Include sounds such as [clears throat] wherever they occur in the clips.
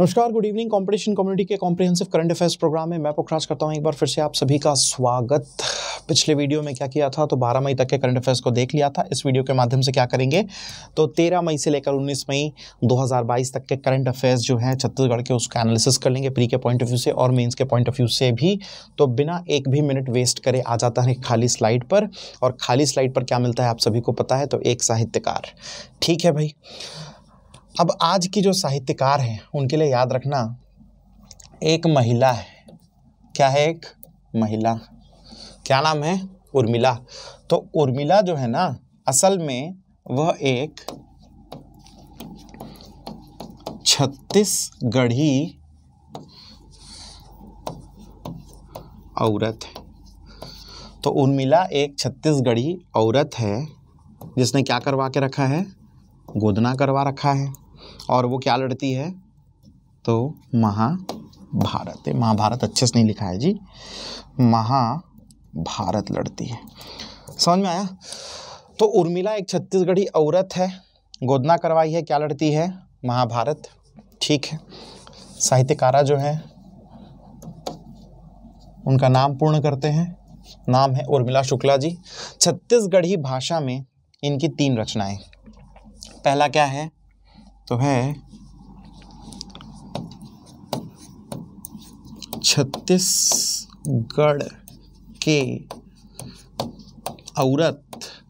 नमस्कार good evening competition community के comprehensive current affairs program में मैं पोखराज करता हूं एक बार फिर से आप सभी का स्वागत पिछले वीडियो में क्या किया था तो 12 मई तक के करंट अफेयर्स को देख लिया था इस वीडियो के माध्यम से क्या करेंगे तो 13 मई से लेकर 19 मई 2022 तक के करंट अफेयर्स जो हैं छत्तीसगढ़ के उसका एनालिसिस कर लेंगे प्री के पॉइंट ऑफ व्यू से और मेन्स के पॉइंट ऑफ व्यू से भी तो बिना एक भी मिनट वेस्ट करे आ जाता है खाली स्लाइड पर और खाली स्लाइड पर क्या मिलता है आप सभी को पता है तो एक साहित्यकार ठीक है भाई अब आज की जो साहित्यकार हैं उनके लिए याद रखना एक महिला है क्या है एक महिला क्या नाम है उर्मिला तो उर्मिला जो है ना असल में वह एक छत्तीसगढ़ी औरत है तो उर्मिला एक छत्तीसगढ़ी औरत है जिसने क्या करवा के रखा है गोदना करवा रखा है और वो क्या लड़ती है तो महाभारत है महाभारत अच्छे से नहीं लिखा है जी महाभारत लड़ती है समझ में आया तो उर्मिला एक छत्तीसगढ़ी औरत है गोदना करवाई है क्या लड़ती है महाभारत ठीक है साहित्यकारा जो है उनका नाम पूर्ण करते हैं नाम है उर्मिला शुक्ला जी छत्तीसगढ़ी भाषा में इनकी तीन रचनाएं पहला क्या है तो है छत्तीसगढ़ के औरत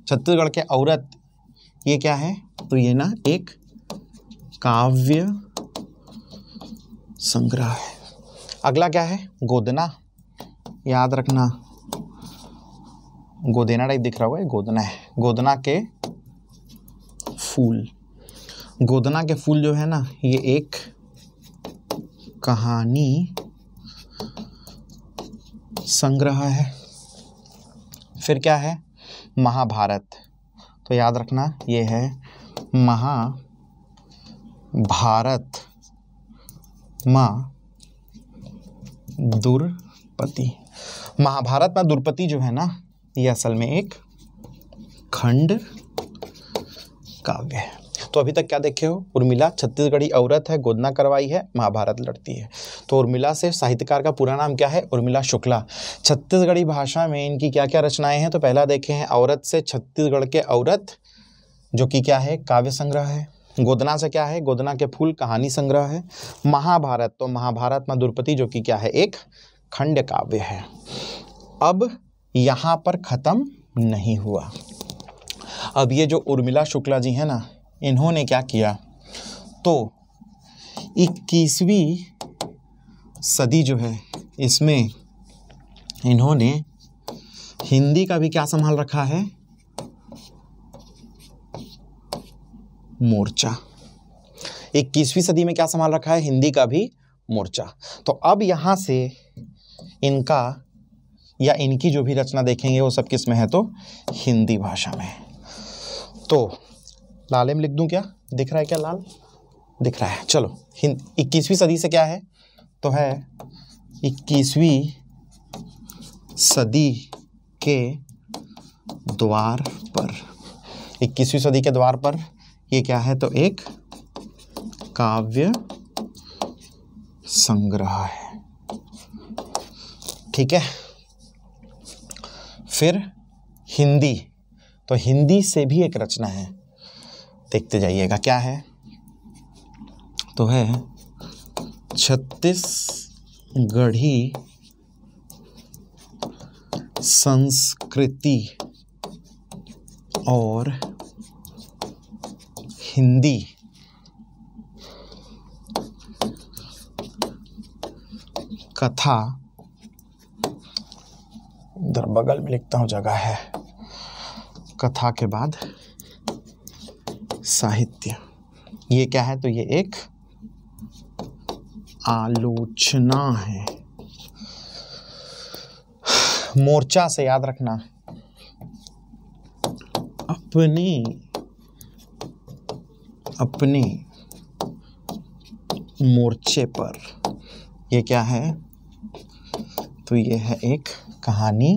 छत्तीसगढ़ के औरत ये क्या है तो ये ना एक काव्य संग्रह है अगला क्या है गोदना याद रखना गोदेना टाइप दिख रहा होगा गोदना है गोदना के फूल गोदना के फूल जो है ना ये एक कहानी संग्रह है फिर क्या है महाभारत तो याद रखना ये है महाभारत माँ दुर्पति महाभारत में दुर्पति जो है ना ये असल में एक खंड काव्य है तो अभी तक क्या देखे हो उर्मिला छत्तीसगढ़ी औरत है गोदना करवाई है महाभारत लड़ती है तो उर्मिला से साहित्यकार का पूरा नाम क्या है उर्मिला शुक्ला छत्तीसगढ़ी भाषा में इनकी क्या क्या रचनाएं हैं तो पहला देखे हैं औरत से छत्तीसगढ़ के औरत जो कि क्या है काव्य संग्रह है गोदना से क्या है गोदना के फूल कहानी संग्रह है महाभारत तो महाभारत माँ द्रुपति जो कि क्या है एक खंड काव्य है अब यहाँ पर ख़त्म नहीं हुआ अब ये जो उर्मिला शुक्ला जी हैं ना इन्होंने क्या किया तो इक्कीसवीं सदी जो है इसमें इन्होंने हिंदी का भी क्या संभाल रखा है मोर्चा इक्कीसवीं सदी में क्या संभाल रखा है हिंदी का भी मोर्चा तो अब यहां से इनका या इनकी जो भी रचना देखेंगे वो सब किस में है तो हिंदी भाषा में तो लाल एम लिख दूँ क्या दिख रहा है क्या लाल दिख रहा है चलो हिंद इक्कीसवीं सदी से क्या है तो है इक्कीसवीं सदी के द्वार पर इक्कीसवीं सदी के द्वार पर ये क्या है तो एक काव्य संग्रह है ठीक है फिर हिंदी तो हिंदी से भी एक रचना है देखते जाइएगा क्या है तो है छत्तीसगढ़ी संस्कृति और हिंदी कथा इधर बगल में लिखता हूँ जगह है कथा के बाद साहित्य ये क्या है तो ये एक आलोचना है मोर्चा से याद रखना अपने अपने मोर्चे पर ये क्या है तो ये है एक कहानी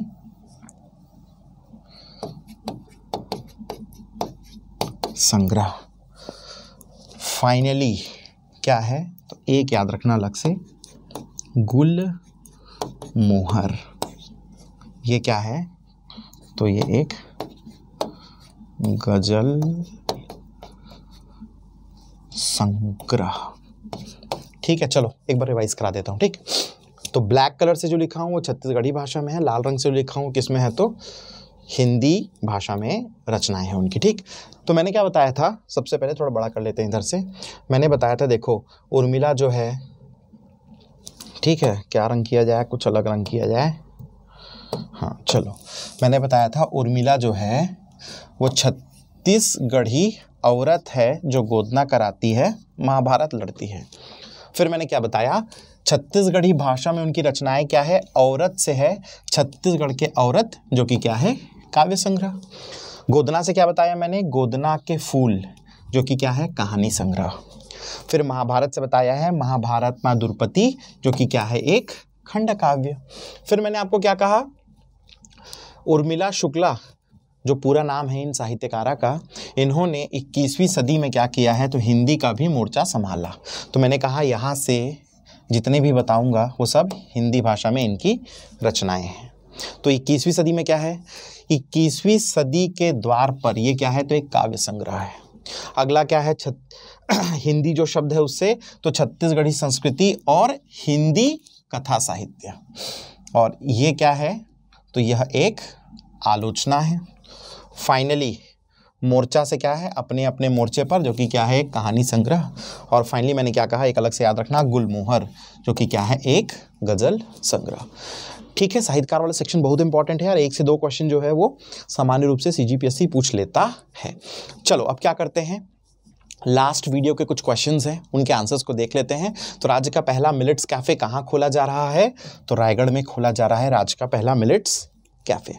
संग्रह फाइनली क्या है तो एक याद रखना अलग से गुल मोहर ये क्या है तो ये एक गजल संग्रह ठीक है चलो एक बार रिवाइज करा देता हूँ ठीक तो ब्लैक कलर से जो लिखा हूँ वो छत्तीसगढ़ी भाषा में है लाल रंग से जो लिखा हूँ किस में है तो हिंदी भाषा में रचनाएं हैं उनकी ठीक तो मैंने क्या बताया था सबसे पहले थोड़ा बड़ा कर लेते हैं इधर से मैंने बताया था देखो उर्मिला जो है ठीक है क्या रंग किया जाए कुछ अलग रंग किया जाए हाँ चलो मैंने बताया था उर्मिला जो है वो छत्तीसगढ़ी औरत है जो गोदना कराती है महाभारत लड़ती है फिर मैंने क्या बताया छत्तीसगढ़ी भाषा में उनकी रचनाएं क्या है औरत से है छत्तीसगढ़ के औरत जो कि क्या है काव्य संग्रह गोदना से क्या बताया मैंने गोदना के फूल जो कि क्या है कहानी संग्रह फिर महाभारत से बताया है महाभारत माँ द्रुपति जो कि क्या है एक खंड काव्य फिर मैंने आपको क्या कहा उर्मिला शुक्ला जो पूरा नाम है इन साहित्यकारा का इन्होंने 21वीं सदी में क्या किया है तो हिंदी का भी मोर्चा संभाला तो मैंने कहा यहाँ से जितने भी बताऊंगा वो सब हिंदी भाषा में इनकी रचनाएं हैं तो इक्कीसवीं सदी में क्या है इक्कीसवीं सदी के द्वार पर ये क्या है तो एक काव्य संग्रह है अगला क्या है छत [clears throat] हिंदी जो शब्द है उससे तो छत्तीसगढ़ी संस्कृति और हिंदी कथा साहित्य और ये क्या है तो यह एक आलोचना है फाइनली मोर्चा से क्या है अपने अपने मोर्चे पर जो कि क्या है कहानी संग्रह और फाइनली मैंने क्या कहा एक अलग से याद रखना गुलमोहर जो कि क्या है एक गज़ल संग्रह ठीक है साहित्यकार वाला सेक्शन बहुत इंपॉर्टेंट है यार एक से दो क्वेश्चन जो है वो सामान्य रूप से सी पूछ लेता है चलो अब क्या करते हैं लास्ट वीडियो के कुछ क्वेश्चंस हैं उनके आंसर्स को देख लेते हैं तो राज्य का पहला मिलिट्स कैफ़े कहाँ खोला जा रहा है तो रायगढ़ में खोला जा रहा है राज्य का पहला मिलिट्स कैफे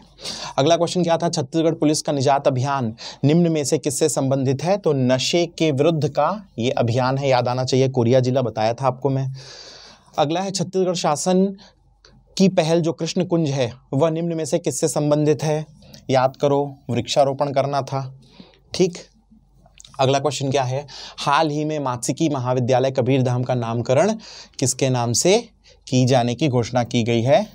अगला क्वेश्चन क्या था छत्तीसगढ़ पुलिस का निजात अभियान निम्न में से किससे संबंधित है तो नशे के विरुद्ध का ये अभियान है याद आना चाहिए कोरिया जिला बताया था आपको मैं अगला है छत्तीसगढ़ शासन की पहल जो कृष्ण कुंज है वह निम्न में से किससे संबंधित है याद करो वृक्षारोपण करना था ठीक अगला क्वेश्चन क्या है हाल ही में मात्सिकी महाविद्यालय कबीरधाम का नामकरण किसके नाम से की जाने की घोषणा की गई है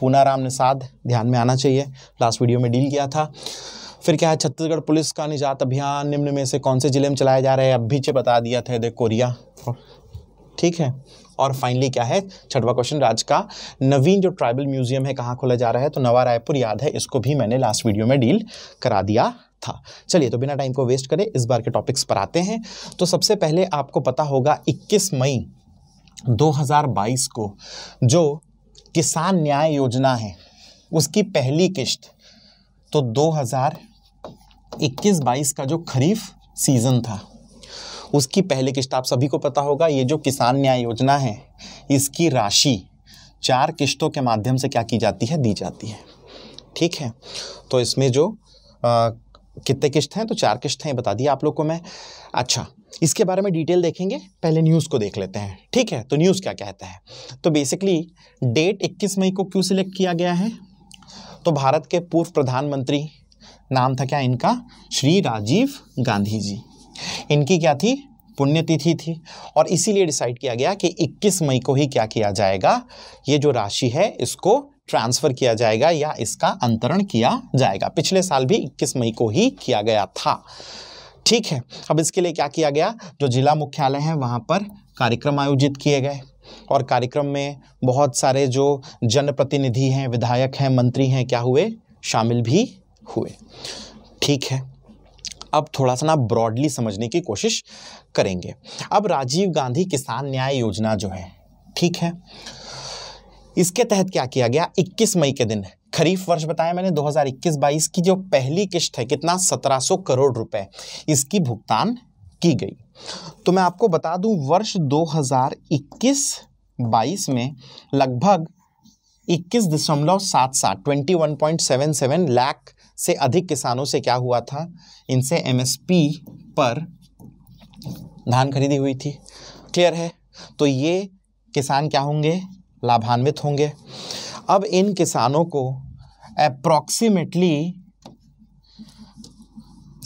पूनाराम निषाद ध्यान में आना चाहिए लास्ट वीडियो में डील किया था फिर क्या है छत्तीसगढ़ पुलिस का निजात अभियान निम्न में से कौन से ज़िले में चलाया जा रहा है अब भी चे बता दिया था देख कोरिया ठीक है और फाइनली क्या है छठवा क्वेश्चन राज्य का नवीन जो ट्राइबल म्यूजियम है कहाँ खोला जा रहा है तो नवा रायपुर याद है इसको भी मैंने लास्ट वीडियो में डील करा दिया था चलिए तो बिना टाइम को वेस्ट करें इस बार के टॉपिक्स पर आते हैं तो सबसे पहले आपको पता होगा 21 मई 2022 को जो किसान न्याय योजना है उसकी पहली किश्त तो 2021-22 का जो खरीफ सीज़न था उसकी पहली किश्त आप सभी को पता होगा ये जो किसान न्याय योजना है इसकी राशि चार किश्तों के माध्यम से क्या की जाती है दी जाती है ठीक है तो इसमें जो आ, कितने किस्त हैं तो चार किस्त हैं बता दिया आप लोग को मैं अच्छा इसके बारे में डिटेल देखेंगे पहले न्यूज़ को देख लेते हैं ठीक है तो न्यूज़ क्या कहता है तो बेसिकली डेट 21 मई को क्यों सिलेक्ट किया गया है तो भारत के पूर्व प्रधानमंत्री नाम था क्या इनका श्री राजीव गांधी जी इनकी क्या थी पुण्यतिथि थी और इसीलिए डिसाइड किया गया कि 21 मई को ही क्या किया जाएगा ये जो राशि है इसको ट्रांसफर किया जाएगा या इसका अंतरण किया जाएगा पिछले साल भी 21 मई को ही किया गया था ठीक है अब इसके लिए क्या किया गया जो जिला मुख्यालय है वहाँ पर कार्यक्रम आयोजित किए गए और कार्यक्रम में बहुत सारे जो जनप्रतिनिधि हैं विधायक हैं मंत्री हैं क्या हुए शामिल भी हुए ठीक है अब थोड़ा सा ना ब्रॉडली समझने की कोशिश करेंगे अब राजीव गांधी किसान न्याय योजना जो है ठीक है इसके तहत क्या किया गया 21 मई के दिन खरीफ वर्ष बताया मैंने 2021-22 की जो पहली किश्त है कितना 1700 करोड़ रुपए इसकी भुगतान की गई तो मैं आपको बता दूं वर्ष 2021-22 में लगभग इक्कीस दशमलव सात सात twenty one point seven seven lakh से अधिक किसानों से क्या हुआ था इनसे एमएसपी पर धान खरीदी हुई थी क्लियर है तो ये किसान क्या होंगे लाभान्वित होंगे अब इन किसानों को अप्रॉक्सीमेटली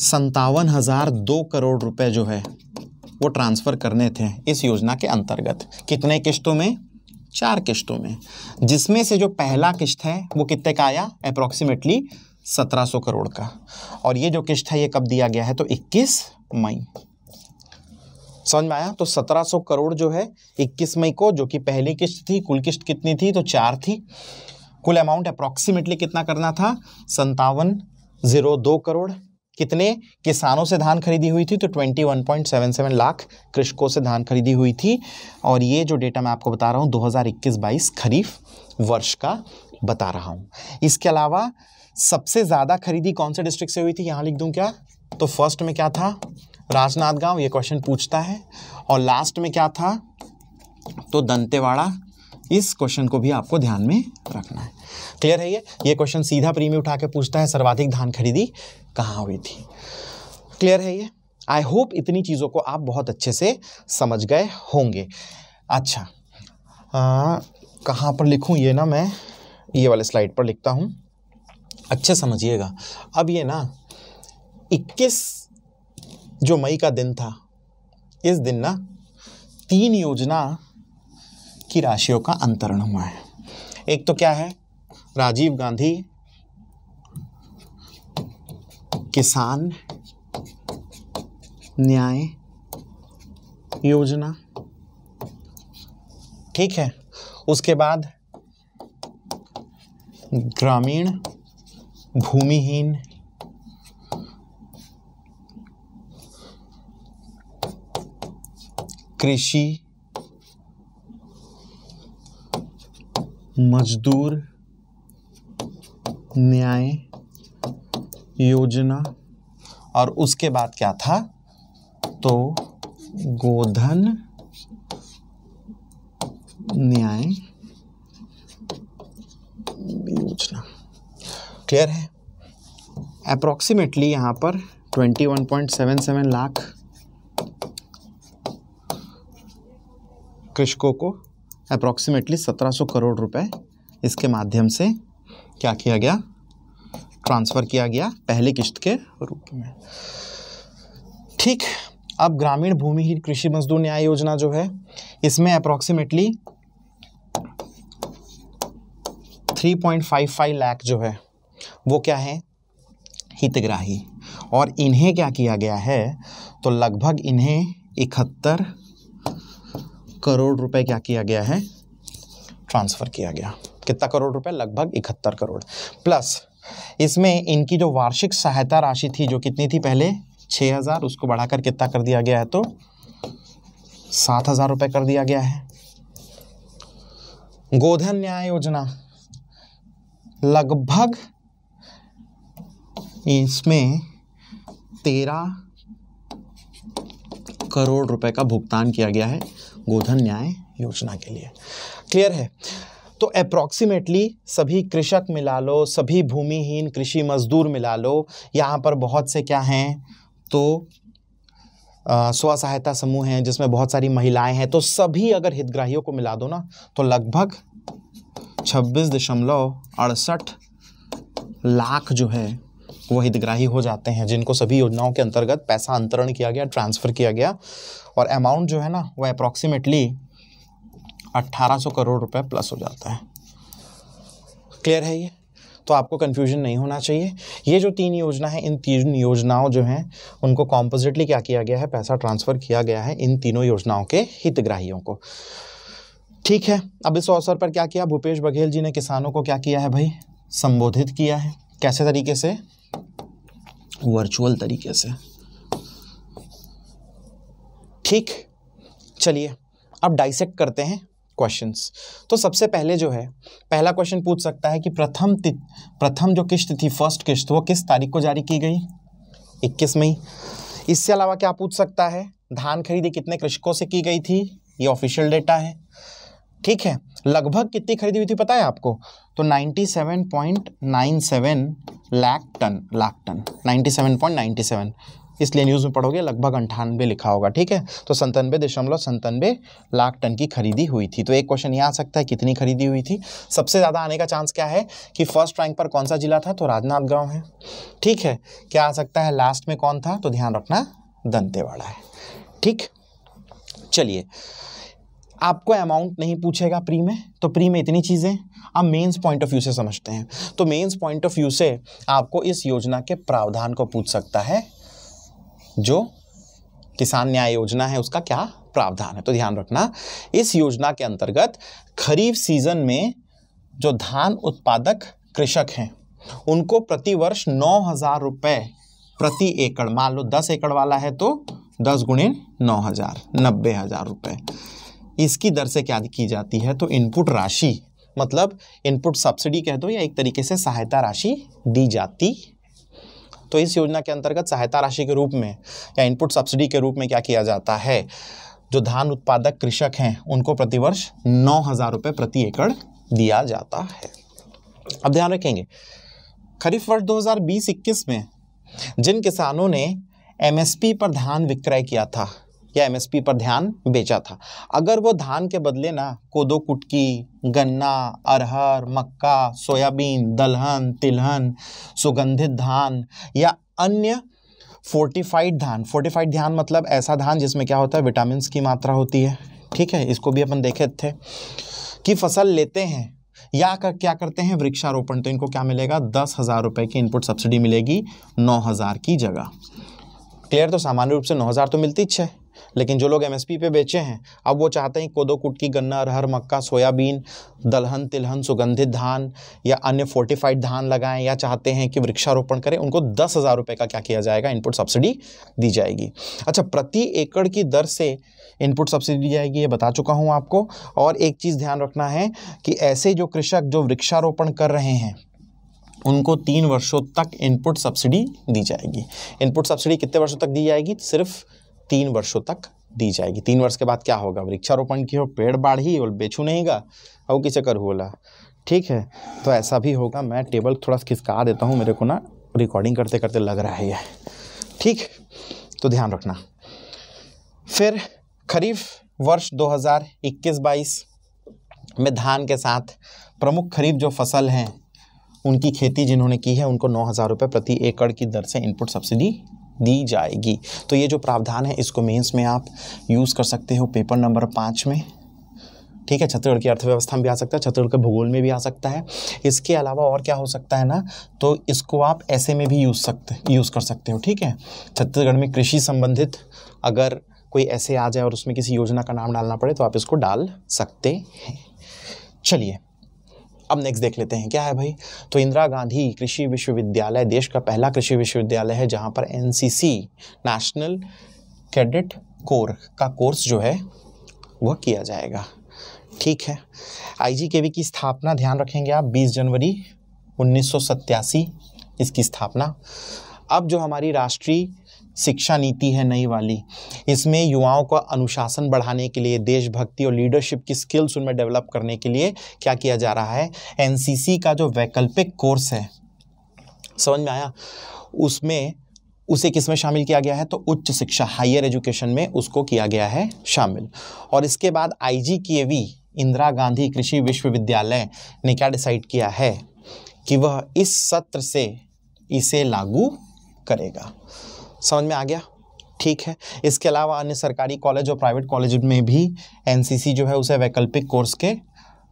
संतावन हज़ार दो करोड़ रुपए जो है वो ट्रांसफ़र करने थे इस योजना के अंतर्गत कितने किश्तों में चार किश्तों में जिसमें से जो पहला किश्त है वो कितने का आया अप्रॉक्सीमेटली सत्रह सौ करोड़ का और ये जो किश्त है ये कब दिया गया है तो इक्कीस मई समझ में आया तो 1700 करोड़ जो है 21 मई को जो कि पहली किस्त थी कुल किस्त कितनी थी तो चार थी कुल अमाउंट अप्रॉक्सीमेटली कितना करना था संतावन जीरो दो करोड़ कितने किसानों से धान खरीदी हुई थी तो 21.77 लाख कृषकों से धान खरीदी हुई थी और ये जो डेटा मैं आपको बता रहा हूँ 2021-22 खरीफ वर्ष का बता रहा हूँ इसके अलावा सबसे ज़्यादा खरीदी कौन से डिस्ट्रिक्ट से हुई थी यहाँ लिख दूँ क्या तो फर्स्ट में क्या था राजनाथ गांव ये क्वेश्चन पूछता है और लास्ट में क्या था तो दंतेवाड़ा इस क्वेश्चन को भी आपको ध्यान में रखना है क्लियर है ये ये क्वेश्चन सीधा प्रीमियम उठा के पूछता है सर्वाधिक धान खरीदी कहाँ हुई थी क्लियर है ये आई होप इतनी चीज़ों को आप बहुत अच्छे से समझ गए होंगे अच्छा कहाँ पर लिखूँ ये ना मैं ये वाले स्लाइड पर लिखता हूँ अच्छे समझिएगा अब ये ना 21 जो मई का दिन था इस दिन ना तीन योजना की राशियों का अंतरण हुआ है एक तो क्या है राजीव गांधी किसान न्याय योजना ठीक है उसके बाद ग्रामीण भूमिहीन कृषि मजदूर न्याय योजना और उसके बाद क्या था तो गोधन न्याय योजना क्लियर है अप्रोक्सीमेटली यहाँ पर 21.77 लाख कृषकों को अप्रॉक्सीमेटली 1700 करोड़ रुपए इसके माध्यम से क्या किया गया ट्रांसफ़र किया गया पहली किश्त के रूप में ठीक अब ग्रामीण भूमिहीन कृषि मजदूर न्याय योजना जो है इसमें अप्रॉक्सीमेटली 3.55 लाख जो है वो क्या है हितग्राही और इन्हें क्या किया गया है तो लगभग इन्हें इकहत्तर करोड़ रुपए क्या किया गया है ट्रांसफ़र किया गया कितना करोड़ रुपए लगभग इकहत्तर करोड़ प्लस इसमें इनकी जो वार्षिक सहायता राशि थी जो कितनी थी पहले छः हज़ार उसको बढ़ाकर कितना कर दिया गया है तो सात हज़ार रुपये कर दिया गया है गोधन न्याय योजना लगभग इसमें तेरह करोड़ रुपए का भुगतान किया गया है गोधन न्याय योजना के लिए क्लियर है तो अप्रॉक्सीमेटली सभी कृषक मिला लो सभी भूमिहीन कृषि मजदूर मिला लो यहाँ पर बहुत से क्या हैं तो स्व सहायता समूह हैं जिसमें बहुत सारी महिलाएं हैं तो सभी अगर हितग्राहियों को मिला दो ना तो लगभग छब्बीस दशमलव अड़सठ लाख जो है वो हितग्राही हो जाते हैं जिनको सभी योजनाओं के अंतर्गत पैसा अंतरण किया गया ट्रांसफ़र किया गया और अमाउंट जो है ना वो अप्रॉक्सीमेटली 1800 करोड़ रुपए प्लस हो जाता है क्लियर है ये तो आपको कन्फ्यूजन नहीं होना चाहिए ये जो तीन योजना है इन तीन योजनाओं जो हैं उनको कॉम्पोजिटली क्या किया गया है पैसा ट्रांसफ़र किया गया है इन तीनों योजनाओं के हितग्राहियों को ठीक है अब इस अवसर पर क्या किया भूपेश बघेल जी ने किसानों को क्या किया है भाई संबोधित किया है कैसे तरीके से वर्चुअल तरीके से ठीक चलिए अब डाइसेक्ट करते हैं क्वेश्चंस तो सबसे पहले जो है पहला क्वेश्चन पूछ सकता है कि प्रथम प्रथम जो किस्त थी फर्स्ट किश्त वो किस तारीख को जारी की गई 21 मई इससे अलावा क्या पूछ सकता है धान खरीदी कितने कृषकों से की गई थी ये ऑफिशियल डेटा है ठीक है लगभग कितनी खरीदी हुई थी पता है आपको तो 97.97 लाख टन लाख टन 97.97 इसलिए न्यूज़ में पढ़ोगे लगभग अंठानवे लिखा होगा ठीक है तो संतानवे दशमलव संतानवे लाख टन की खरीदी हुई थी तो एक क्वेश्चन ये आ सकता है कितनी खरीदी हुई थी सबसे ज़्यादा आने का चांस क्या है कि फर्स्ट रैंक पर कौन सा जिला था तो राजनांदगांव है ठीक है क्या आ सकता है लास्ट में कौन था तो ध्यान रखना दंतेवाड़ा है ठीक चलिए आपको अमाउंट नहीं पूछेगा प्री में तो प्री में इतनी चीज़ें आप मेंस पॉइंट ऑफ व्यू से समझते हैं तो मेंस पॉइंट ऑफ व्यू से आपको इस योजना के प्रावधान को पूछ सकता है जो किसान न्याय योजना है उसका क्या प्रावधान है तो ध्यान रखना इस योजना के अंतर्गत खरीफ सीजन में जो धान उत्पादक कृषक हैं उनको प्रतिवर्ष नौ हज़ार रुपये प्रति एकड़ मान लो दस एकड़ वाला है तो दस गुणे नौ हज़ार नब्बे हज़ार रुपये इसकी दर से क्या की जाती है तो इनपुट राशि मतलब इनपुट सब्सिडी कह दो या एक तरीके से सहायता राशि दी जाती तो इस योजना के अंतर्गत सहायता राशि के रूप में या इनपुट सब्सिडी के रूप में क्या किया जाता है जो धान उत्पादक कृषक हैं उनको प्रतिवर्ष नौ हज़ार रुपये प्रति एकड़ दिया जाता है अब ध्यान रखेंगे खरीफ वर्ष 2020-21 में जिन किसानों ने एमएसपी पर धान विक्रय किया था या एमएसपी पर ध्यान बेचा था अगर वो धान के बदले ना कोदो कुटकी गन्ना अरहर मक्का सोयाबीन दलहन तिलहन सुगंधित धान या अन्य फोर्टिफाइड धान फोर्टिफाइड धान मतलब ऐसा धान जिसमें क्या होता है विटामिन की मात्रा होती है ठीक है इसको भी अपन देखे थे कि फसल लेते हैं या कर, क्या करते हैं वृक्षारोपण तो इनको क्या मिलेगा दस हज़ार रुपये की इनपुट सब्सिडी मिलेगी नौ हज़ार की जगह क्लियर तो सामान्य रूप से नौ हज़ार तो मिलती है लेकिन जो लोग एमएसपी पे बेचे हैं अब वो चाहते हैं कोदो कुटकी गन्ना अरहर मक्का सोयाबीन दलहन तिलहन सुगंधित धान या अन्य फोर्टिफाइड धान लगाएं या चाहते हैं कि वृक्षारोपण करें उनको दस हज़ार रुपये का क्या किया जाएगा इनपुट सब्सिडी दी जाएगी अच्छा प्रति एकड़ की दर से इनपुट सब्सिडी दी जाएगी ये बता चुका हूँ आपको और एक चीज़ ध्यान रखना है कि ऐसे जो कृषक जो वृक्षारोपण कर रहे हैं उनको तीन वर्षों तक इनपुट सब्सिडी दी जाएगी इनपुट सब्सिडी कितने वर्षों तक दी जाएगी सिर्फ तीन वर्षों तक दी जाएगी तीन वर्ष के बाद क्या होगा वृक्षारोपण की हो पेड़ बाढ़ और बेचू नहींगा और किसे कर हुआ ठीक है तो ऐसा भी होगा मैं टेबल थोड़ा सा खिसका देता हूँ मेरे को ना रिकॉर्डिंग करते करते लग रहा है यह ठीक तो ध्यान रखना फिर खरीफ वर्ष 2021-22 में धान के साथ प्रमुख खरीफ जो फसल हैं उनकी खेती जिन्होंने की है उनको नौ हज़ार रुपये प्रति एकड़ की दर से इनपुट सब्सिडी दी जाएगी तो ये जो प्रावधान है इसको मेंस में आप यूज़ कर सकते हो पेपर नंबर पाँच में ठीक है छत्तीसगढ़ की अर्थव्यवस्था में भी आ सकता है छत्तीसगढ़ के भूगोल में भी आ सकता है इसके अलावा और क्या हो सकता है ना तो इसको आप ऐसे में भी यूज़ सकते यूज़ कर सकते हो ठीक है छत्तीसगढ़ में कृषि संबंधित अगर कोई ऐसे आ जाए और उसमें किसी योजना का नाम डालना पड़े तो आप इसको डाल सकते हैं चलिए अब नेक्स्ट देख लेते हैं क्या है भाई तो इंदिरा गांधी कृषि विश्वविद्यालय देश का पहला कृषि विश्वविद्यालय है जहाँ पर एन नेशनल कैडेट कोर का कोर्स जो है वह किया जाएगा ठीक है आईजीकेवी की स्थापना ध्यान रखेंगे आप 20 जनवरी उन्नीस इसकी स्थापना अब जो हमारी राष्ट्रीय शिक्षा नीति है नई वाली इसमें युवाओं को अनुशासन बढ़ाने के लिए देशभक्ति और लीडरशिप की स्किल्स उनमें डेवलप करने के लिए क्या किया जा रहा है एनसीसी का जो वैकल्पिक कोर्स है समझ में आया उसमें उसे किस में शामिल किया गया है तो उच्च शिक्षा हायर एजुकेशन में उसको किया गया है शामिल और इसके बाद वी इंदिरा गांधी कृषि विश्वविद्यालय ने क्या डिसाइड किया है कि वह इस सत्र से इसे लागू करेगा समझ में आ गया ठीक है इसके अलावा अन्य सरकारी कॉलेज और प्राइवेट कॉलेज में भी एनसीसी जो है उसे वैकल्पिक कोर्स के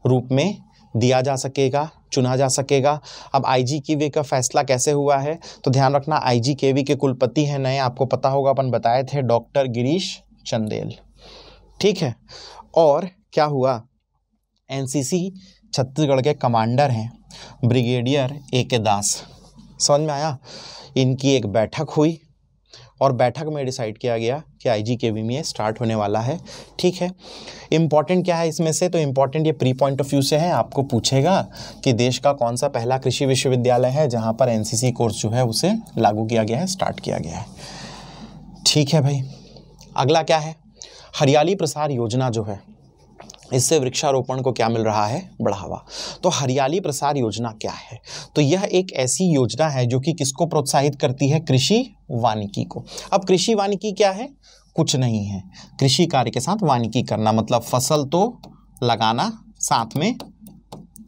रूप में दिया जा सकेगा चुना जा सकेगा अब आई जी के वी का फैसला कैसे हुआ है तो ध्यान रखना आई जी के वी के कुलपति हैं नए आपको पता होगा अपन बताए थे डॉक्टर गिरीश चंदेल ठीक है और क्या हुआ सी छत्तीसगढ़ के कमांडर हैं ब्रिगेडियर ए के दास समझ में आया इनकी एक बैठक हुई और बैठक में डिसाइड किया गया कि आई के वी में स्टार्ट होने वाला है ठीक है इम्पॉर्टेंट क्या है इसमें से तो इम्पॉर्टेंट ये प्री पॉइंट ऑफ व्यू से है आपको पूछेगा कि देश का कौन सा पहला कृषि विश्वविद्यालय है जहाँ पर एन कोर्स जो है उसे लागू किया गया है स्टार्ट किया गया है ठीक है भाई अगला क्या है हरियाली प्रसार योजना जो है इससे वृक्षारोपण को क्या मिल रहा है बढ़ावा तो हरियाली प्रसार योजना क्या है तो यह एक ऐसी योजना है जो कि किसको प्रोत्साहित करती है कृषि वानिकी को अब कृषि वानिकी क्या है कुछ नहीं है कृषि कार्य के साथ वानिकी करना मतलब फसल तो लगाना साथ में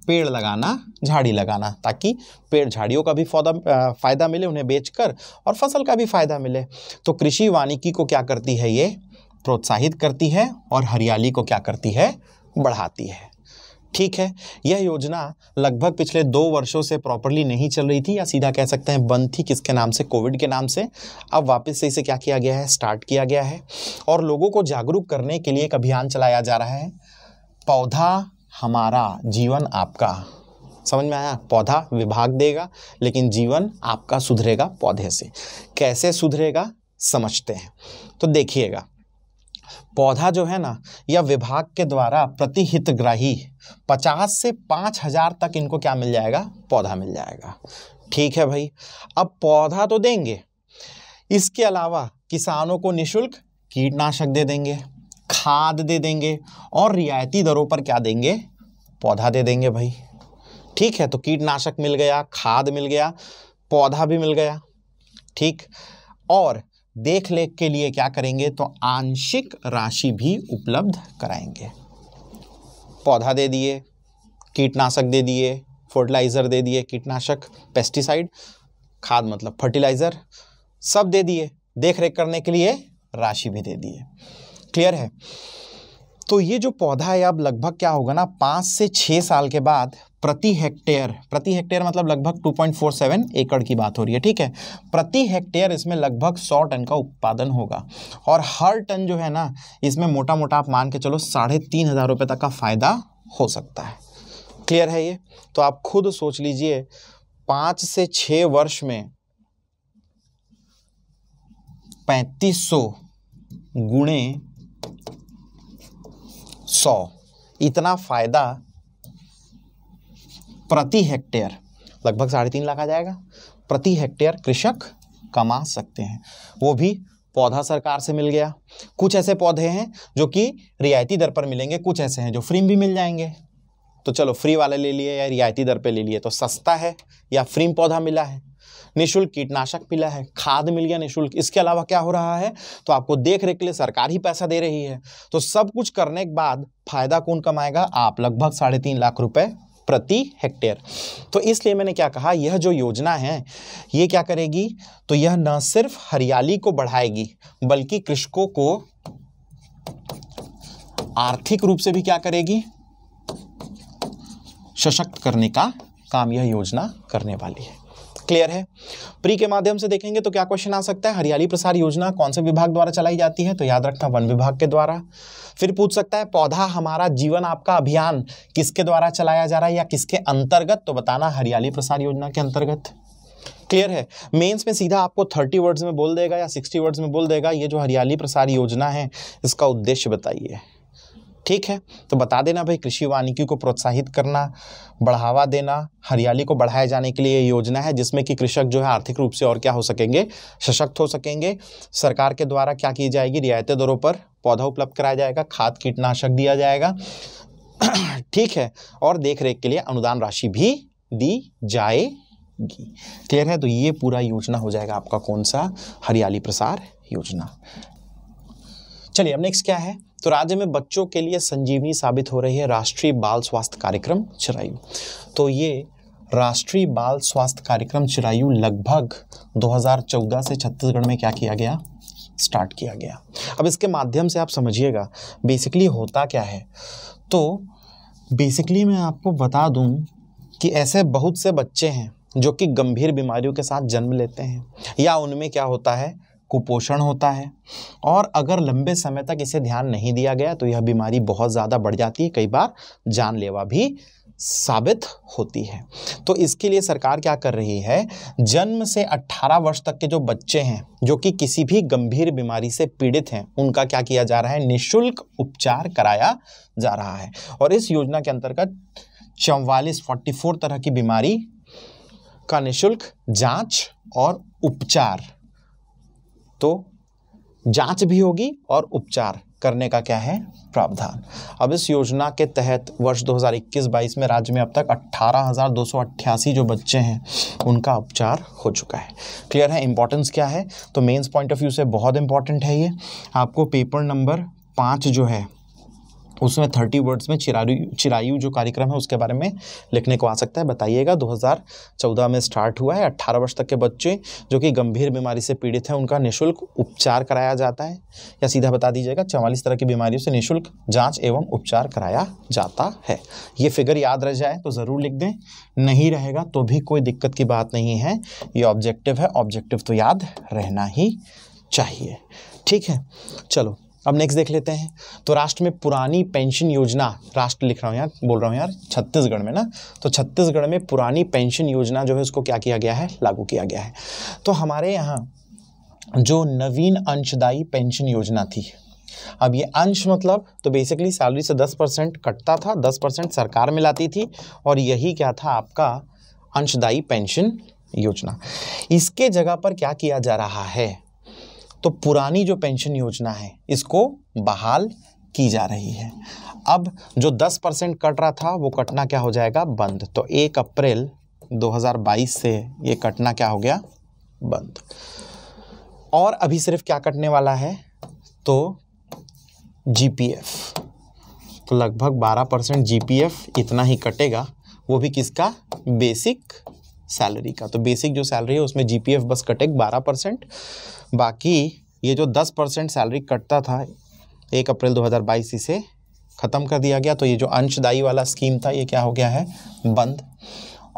पेड़ लगाना झाड़ी लगाना ताकि पेड़ झाड़ियों का भी पौधा फ़ायदा मिले उन्हें बेचकर और फसल का भी फ़ायदा मिले तो कृषि वानिकी को क्या करती है ये प्रोत्साहित करती है और हरियाली को क्या करती है बढ़ाती है ठीक है यह योजना लगभग पिछले दो वर्षों से प्रॉपरली नहीं चल रही थी या सीधा कह सकते हैं बंद थी किसके नाम से कोविड के नाम से अब वापस से इसे क्या किया गया है स्टार्ट किया गया है और लोगों को जागरूक करने के लिए एक अभियान चलाया जा रहा है पौधा हमारा जीवन आपका समझ में आया पौधा विभाग देगा लेकिन जीवन आपका सुधरेगा पौधे से कैसे सुधरेगा समझते हैं तो देखिएगा पौधा जो है ना यह विभाग के द्वारा प्रति हितग्राही पचास से पाँच हज़ार तक इनको क्या मिल जाएगा पौधा मिल जाएगा ठीक है भाई अब पौधा तो देंगे इसके अलावा किसानों को निशुल्क कीटनाशक दे देंगे खाद दे देंगे और रियायती दरों पर क्या देंगे पौधा दे देंगे भाई ठीक है तो कीटनाशक मिल गया खाद मिल गया पौधा भी मिल गया ठीक और देख लेख के लिए क्या करेंगे तो आंशिक राशि भी उपलब्ध कराएंगे पौधा दे दिए कीटनाशक दे दिए फर्टिलाइज़र दे दिए कीटनाशक पेस्टिसाइड खाद मतलब फर्टिलाइज़र सब दे दिए देख रेख करने के लिए राशि भी दे दिए क्लियर है तो ये जो पौधा है अब लगभग क्या होगा ना पाँच से छः साल के बाद प्रति हेक्टेयर प्रति हेक्टेयर मतलब लगभग 2.47 एकड़ की बात हो रही है ठीक है प्रति हेक्टेयर इसमें लगभग 100 टन का उत्पादन होगा और हर टन जो है ना इसमें मोटा मोटा आप मान के चलो साढ़े तीन हज़ार रुपये तक का फ़ायदा हो सकता है क्लियर है ये तो आप खुद सोच लीजिए पाँच से छः वर्ष में पैंतीस सौ गुणे सौ इतना फ़ायदा प्रति हेक्टेयर लगभग साढ़े तीन लाख आ जाएगा प्रति हेक्टेयर कृषक कमा सकते हैं वो भी पौधा सरकार से मिल गया कुछ ऐसे पौधे हैं जो कि रियायती दर पर मिलेंगे कुछ ऐसे हैं जो फ्री में भी मिल जाएंगे तो चलो फ्री वाले ले लिए या रियायती दर पे ले लिए तो सस्ता है या फ्री पौधा मिला है निःशुल्क कीटनाशक मिला है खाद मिल गया निःशुल्क इसके अलावा क्या हो रहा है तो आपको देख रेख के लिए सरकार ही पैसा दे रही है तो सब कुछ करने के बाद फायदा कौन कमाएगा आप लगभग साढ़े तीन लाख रुपए प्रति हेक्टेयर तो इसलिए मैंने क्या कहा यह जो योजना है ये क्या करेगी तो यह न सिर्फ हरियाली को बढ़ाएगी बल्कि कृषकों को आर्थिक रूप से भी क्या करेगी सशक्त करने का काम यह योजना करने वाली है क्लियर है प्री के माध्यम से देखेंगे तो क्या क्वेश्चन आ सकता है हरियाली प्रसार योजना कौन से विभाग द्वारा चलाई जाती है तो याद रखना वन विभाग के द्वारा फिर पूछ सकता है पौधा हमारा जीवन आपका अभियान किसके द्वारा चलाया जा रहा है या किसके अंतर्गत तो बताना हरियाली प्रसार योजना के अंतर्गत क्लियर है मेंस में सीधा आपको थर्टी वर्ड्स में बोल देगा या सिक्सटी वर्ड्स में बोल देगा ये जो हरियाली प्रसार योजना है इसका उद्देश्य बताइए ठीक है तो बता देना भाई कृषि वानिकी को प्रोत्साहित करना बढ़ावा देना हरियाली को बढ़ाए जाने के लिए योजना है जिसमें कि कृषक जो है आर्थिक रूप से और क्या हो सकेंगे सशक्त हो सकेंगे सरकार के द्वारा क्या की जाएगी रियायतें दरों पर पौधा उपलब्ध कराया जाएगा खाद कीटनाशक दिया जाएगा [clears throat] ठीक है और देख रेख के लिए अनुदान राशि भी दी जाएगी क्लियर है तो ये पूरा योजना हो जाएगा आपका कौन सा हरियाली प्रसार योजना चलिए अब नेक्स्ट क्या है तो राज्य में बच्चों के लिए संजीवनी साबित हो रही है राष्ट्रीय बाल स्वास्थ्य कार्यक्रम चिरायु तो ये राष्ट्रीय बाल स्वास्थ्य कार्यक्रम चिरायु लगभग 2014 से छत्तीसगढ़ में क्या किया गया स्टार्ट किया गया अब इसके माध्यम से आप समझिएगा बेसिकली होता क्या है तो बेसिकली मैं आपको बता दूं कि ऐसे बहुत से बच्चे हैं जो कि गंभीर बीमारियों के साथ जन्म लेते हैं या उनमें क्या होता है कुपोषण होता है और अगर लंबे समय तक इसे ध्यान नहीं दिया गया तो यह बीमारी बहुत ज़्यादा बढ़ जाती है कई बार जानलेवा भी साबित होती है तो इसके लिए सरकार क्या कर रही है जन्म से 18 वर्ष तक के जो बच्चे हैं जो कि किसी भी गंभीर बीमारी से पीड़ित हैं उनका क्या किया जा रहा है निशुल्क उपचार कराया जा रहा है और इस योजना के अंतर्गत चौवालीस फोर्टी तरह की बीमारी का निशुल्क जांच और उपचार तो जांच भी होगी और उपचार करने का क्या है प्रावधान अब इस योजना के तहत वर्ष 2021-22 में राज्य में अब तक अट्ठारह जो बच्चे हैं उनका उपचार हो चुका है क्लियर है इंपॉर्टेंस क्या है तो मेंस पॉइंट ऑफ व्यू से बहुत इंपॉर्टेंट है ये आपको पेपर नंबर पाँच जो है उसमें थर्टी वर्ड्स में चिरायु चिरायु जो कार्यक्रम है उसके बारे में लिखने को आ सकता है बताइएगा 2014 में स्टार्ट हुआ है 18 वर्ष तक के बच्चे जो कि गंभीर बीमारी से पीड़ित हैं उनका निःशुल्क उपचार कराया जाता है या सीधा बता दीजिएगा चवालीस तरह की बीमारियों से निःशुल्क जाँच एवं उपचार कराया जाता है ये फिगर याद रह जाए तो ज़रूर लिख दें नहीं रहेगा तो भी कोई दिक्कत की बात नहीं है ये ऑब्जेक्टिव है ऑब्जेक्टिव तो याद रहना ही चाहिए ठीक है चलो अब नेक्स्ट देख लेते हैं तो राष्ट्र में पुरानी पेंशन योजना राष्ट्र लिख रहा हूँ यार बोल रहा हूँ यार छत्तीसगढ़ में ना तो छत्तीसगढ़ में पुरानी पेंशन योजना जो है उसको क्या किया गया है लागू किया गया है तो हमारे यहाँ जो नवीन अंशदायी पेंशन योजना थी अब ये अंश मतलब तो बेसिकली सैलरी से दस परसेंट कटता था दस परसेंट सरकार मिलाती थी और यही क्या था आपका अंशदायी पेंशन योजना इसके जगह पर क्या किया जा रहा है तो पुरानी जो पेंशन योजना है इसको बहाल की जा रही है अब जो 10 परसेंट कट रहा था वो कटना क्या हो जाएगा बंद तो एक अप्रैल 2022 से ये कटना क्या हो गया बंद और अभी सिर्फ क्या कटने वाला है तो जीपीएफ तो लगभग 12 परसेंट जी इतना ही कटेगा वो भी किसका बेसिक सैलरी का तो बेसिक जो सैलरी है उसमें जीपीएफ बस कटे बारह परसेंट बाकी ये जो दस परसेंट सैलरी कटता था एक अप्रैल 2022 इसे ख़त्म कर दिया गया तो ये जो अंशदायी वाला स्कीम था ये क्या हो गया है बंद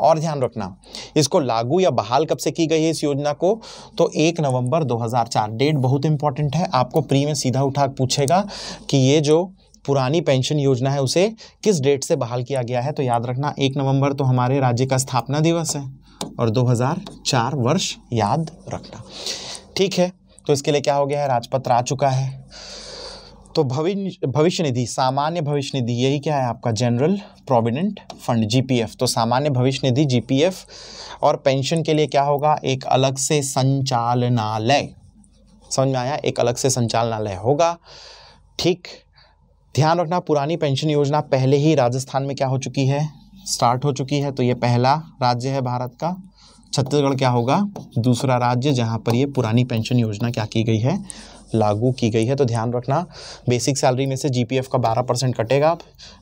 और ध्यान रखना इसको लागू या बहाल कब से की गई है इस योजना को तो एक नवंबर 2004 डेट बहुत इंपॉर्टेंट है आपको प्री में सीधा उठा पूछेगा कि ये जो पुरानी पेंशन योजना है उसे किस डेट से बहाल किया गया है तो याद रखना एक नवंबर तो हमारे राज्य का स्थापना दिवस है और 2004 वर्ष याद रखना ठीक है तो इसके लिए क्या हो गया है राजपत्र आ चुका है तो भविष्य भविष्य निधि सामान्य भविष्य निधि यही क्या है आपका जनरल प्रोविडेंट फंड जीपीएफ तो सामान्य भविष्य निधि जीपीएफ और पेंशन के लिए क्या होगा एक अलग से संचालनालय समझ में आया एक अलग से संचालनालय होगा ठीक ध्यान रखना पुरानी पेंशन योजना पहले ही राजस्थान में क्या हो चुकी है स्टार्ट हो चुकी है तो ये पहला राज्य है भारत का छत्तीसगढ़ क्या होगा दूसरा राज्य जहाँ पर ये पुरानी पेंशन योजना क्या की गई है लागू की गई है तो ध्यान रखना बेसिक सैलरी में से जीपीएफ का 12 परसेंट कटेगा आप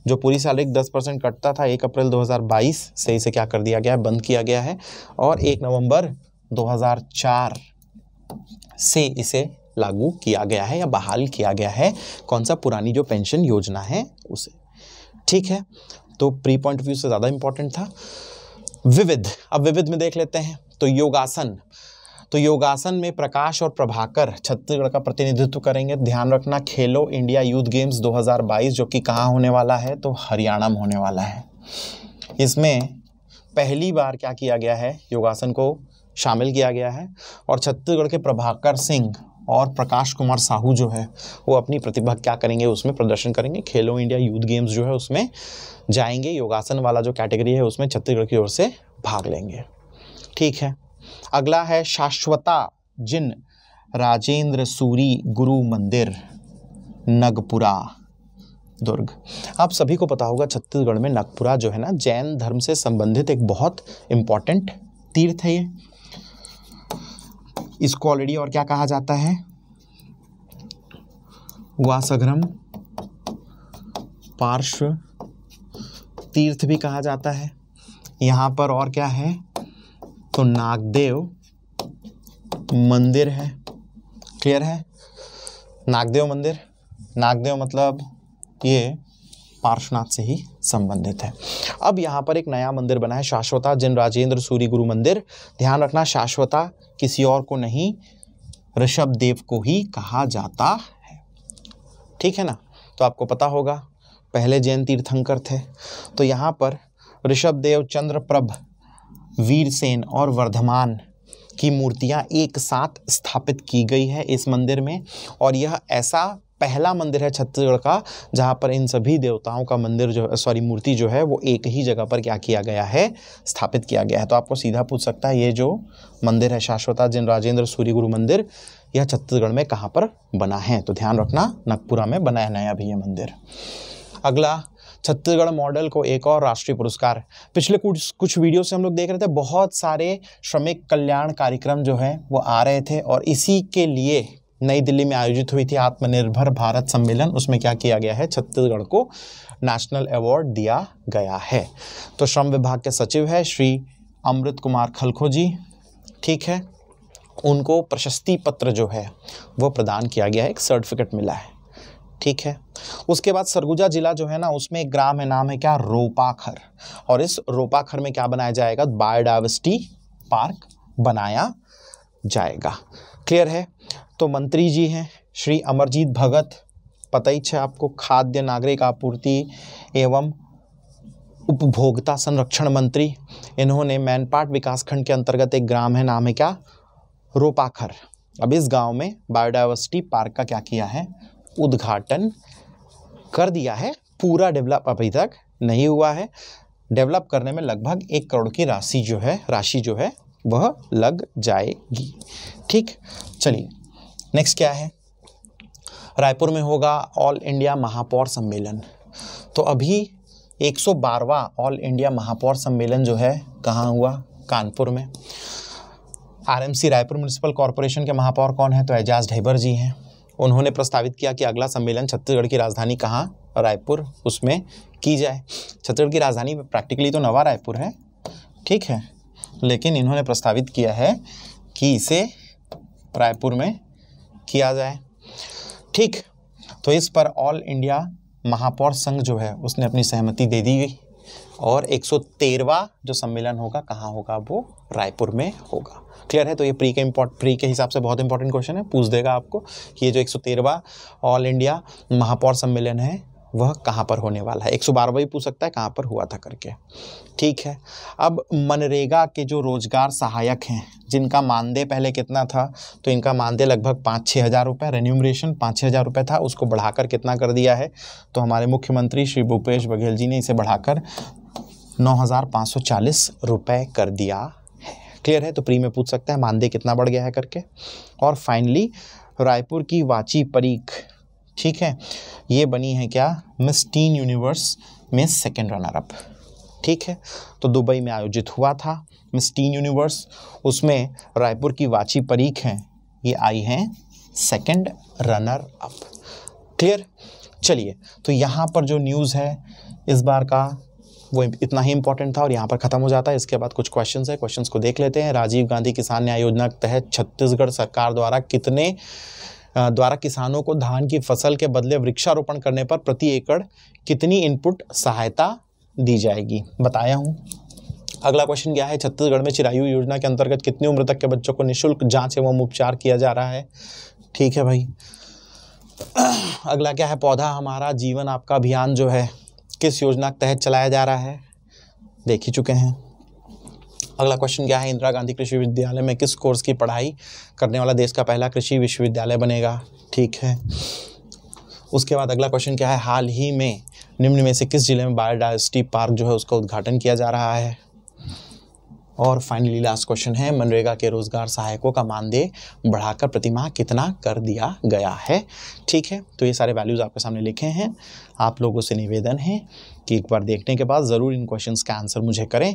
जो पूरी सैलरी 10 परसेंट कटता था 1 अप्रैल 2022 से इसे क्या कर दिया गया है बंद किया गया है और 1 नवंबर 2004 से इसे लागू किया गया है या बहाल किया गया है कौन सा पुरानी जो पेंशन योजना है उसे ठीक है तो प्री पॉइंट ऑफ व्यू से ज़्यादा इंपॉर्टेंट था विविध अब विविध में देख लेते हैं तो योगासन तो योगासन में प्रकाश और प्रभाकर छत्तीसगढ़ का प्रतिनिधित्व करेंगे ध्यान रखना खेलो इंडिया यूथ गेम्स 2022 जो कि कहाँ होने वाला है तो हरियाणा में होने वाला है इसमें पहली बार क्या किया गया है योगासन को शामिल किया गया है और छत्तीसगढ़ के प्रभाकर सिंह और प्रकाश कुमार साहू जो है वो अपनी प्रतिभा क्या करेंगे उसमें प्रदर्शन करेंगे खेलो इंडिया यूथ गेम्स जो है उसमें जाएंगे योगासन वाला जो कैटेगरी है उसमें छत्तीसगढ़ की ओर से भाग लेंगे ठीक है अगला है शाश्वता जिन राजेंद्र सूरी गुरु मंदिर नगपुरा दुर्ग आप सभी को पता होगा छत्तीसगढ़ में नगपुरा जो है ना जैन धर्म से संबंधित एक बहुत इम्पॉर्टेंट तीर्थ है ये इसको ऑलरेडी और क्या कहा जाता है वासग्रम पार्श्व तीर्थ भी कहा जाता है यहाँ पर और क्या है तो नागदेव मंदिर है क्लियर है नागदेव मंदिर नागदेव मतलब ये पार्श्वनाथ से ही संबंधित है अब यहाँ पर एक नया मंदिर बना है शाश्वता जिन राजेंद्र सूर्य गुरु मंदिर ध्यान रखना शाश्वता किसी और को नहीं ऋषभ देव को ही कहा जाता है ठीक है ना तो आपको पता होगा पहले जैन तीर्थंकर थे तो यहाँ पर ऋषभ देव चंद्रप्रभ वीरसेन और वर्धमान की मूर्तियाँ एक साथ स्थापित की गई है इस मंदिर में और यह ऐसा पहला मंदिर है छत्तीसगढ़ का जहाँ पर इन सभी देवताओं का मंदिर जो सॉरी मूर्ति जो है वो एक ही जगह पर क्या किया गया है स्थापित किया गया है तो आपको सीधा पूछ सकता है ये जो मंदिर है शाश्वता जिन राजेंद्र सूर्य गुरु मंदिर यह छत्तीसगढ़ में कहाँ पर बना है तो ध्यान रखना नागपुरा में बनाया नया अभी ये मंदिर अगला छत्तीसगढ़ मॉडल को एक और राष्ट्रीय पुरस्कार पिछले कुछ कुछ वीडियो से हम लोग देख रहे थे बहुत सारे श्रमिक कल्याण कार्यक्रम जो हैं वो आ रहे थे और इसी के लिए नई दिल्ली में आयोजित हुई थी आत्मनिर्भर भारत सम्मेलन उसमें क्या किया गया है छत्तीसगढ़ को नेशनल अवार्ड दिया गया है तो श्रम विभाग के सचिव है श्री अमृत कुमार खलखो जी ठीक है उनको प्रशस्ति पत्र जो है वो प्रदान किया गया है एक सर्टिफिकेट मिला है ठीक है उसके बाद सरगुजा जिला जो है ना उसमें एक ग्राम है नाम है क्या रोपाखर और इस रोपाखर में क्या बनाया जाएगा बायोडाइवर्सिटी पार्क बनाया जाएगा क्लियर है तो मंत्री जी हैं श्री अमरजीत भगत पता ही है आपको खाद्य नागरिक आपूर्ति एवं उपभोक्ता संरक्षण मंत्री इन्होंने मैनपाट विकासखंड के अंतर्गत एक ग्राम है नाम है क्या रोपाखर अब इस गांव में बायोडाइवर्सिटी पार्क का क्या किया है उद्घाटन कर दिया है पूरा डेवलप अभी तक नहीं हुआ है डेवलप करने में लगभग एक करोड़ की राशि जो है राशि जो है वह लग जाएगी ठीक चलिए नेक्स्ट क्या है रायपुर में होगा ऑल इंडिया महापौर सम्मेलन तो अभी एक ऑल इंडिया महापौर सम्मेलन जो है कहाँ हुआ कानपुर में आरएमसी रायपुर म्यूनिसिपल कॉरपोरेशन के महापौर कौन है तो एजाज ढेबर जी हैं उन्होंने प्रस्तावित किया कि अगला सम्मेलन छत्तीसगढ़ की राजधानी कहाँ रायपुर उसमें की जाए छत्तीसगढ़ की राजधानी प्रैक्टिकली तो नवा रायपुर है ठीक है लेकिन इन्होंने प्रस्तावित किया है कि इसे रायपुर में किया जाए ठीक तो इस पर ऑल इंडिया महापौर संघ जो है उसने अपनी सहमति दे दी गई और 113वां जो सम्मेलन होगा कहाँ होगा वो रायपुर में होगा क्लियर है तो ये प्री के इम्पोर्ट प्री के हिसाब से बहुत इंपॉर्टेंट क्वेश्चन है पूछ देगा आपको ये जो 113वां ऑल इंडिया महापौर सम्मेलन है वह कहाँ पर होने वाला है एक सौ बारहवा भी पूछ सकता है कहाँ पर हुआ था करके ठीक है अब मनरेगा के जो रोजगार सहायक हैं जिनका मानदेय पहले कितना था तो इनका मानदेय लगभग पाँच छः हज़ार रुपये रेन्यूमरेशन पाँच छः हज़ार रुपये था उसको बढ़ाकर कितना कर दिया है तो हमारे मुख्यमंत्री श्री भूपेश बघेल जी ने इसे बढ़ाकर नौ हज़ार पाँच सौ चालीस रुपये कर दिया है क्लियर है तो प्री में पूछ सकता है मानदेय कितना बढ़ गया है करके और फाइनली रायपुर की वाची परीख ठीक है ये बनी है क्या मिस टीन यूनिवर्स में सेकेंड रनर अप ठीक है तो दुबई में आयोजित हुआ था मिस टीन यूनिवर्स उसमें रायपुर की वाची परीख हैं ये आई हैं सेकेंड रनर अप क्लियर चलिए तो यहाँ पर जो न्यूज़ है इस बार का वो इतना ही इंपॉर्टेंट था और यहाँ पर ख़त्म हो जाता है इसके बाद कुछ क्वेश्चंस है क्वेश्चंस को देख लेते हैं राजीव गांधी किसान न्याय योजना के तहत छत्तीसगढ़ सरकार द्वारा कितने द्वारा किसानों को धान की फसल के बदले वृक्षारोपण करने पर प्रति एकड़ कितनी इनपुट सहायता दी जाएगी बताया हूँ अगला क्वेश्चन क्या है छत्तीसगढ़ में चिरायु योजना के अंतर्गत कितनी उम्र तक के बच्चों को निःशुल्क जांच एवं उपचार किया जा रहा है ठीक है भाई अगला क्या है पौधा हमारा जीवन आपका अभियान जो है किस योजना के तहत चलाया जा रहा है देख ही चुके हैं अगला क्वेश्चन क्या है इंदिरा गांधी कृषि विश्वविद्यालय में किस कोर्स की पढ़ाई करने वाला देश का पहला कृषि विश्वविद्यालय बनेगा ठीक है उसके बाद अगला क्वेश्चन क्या है हाल ही में निम्न में से किस जिले में बायोडाइवर्सिटी पार्क जो है उसका उद्घाटन किया जा रहा है और फाइनली लास्ट क्वेश्चन है मनरेगा के रोजगार सहायकों का मानदेय बढ़ाकर प्रतिमाह कितना कर दिया गया है ठीक है तो ये सारे वैल्यूज़ आपके सामने लिखे हैं आप लोगों से निवेदन है कि एक बार देखने के बाद ज़रूर इन क्वेश्चंस का आंसर मुझे करें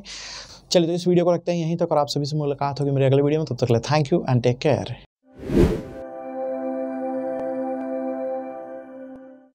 चलिए तो इस वीडियो को रखते हैं यहीं तक और आप सभी से मुलाकात होगी मेरे अगले वीडियो में तब तक ले thank you and take care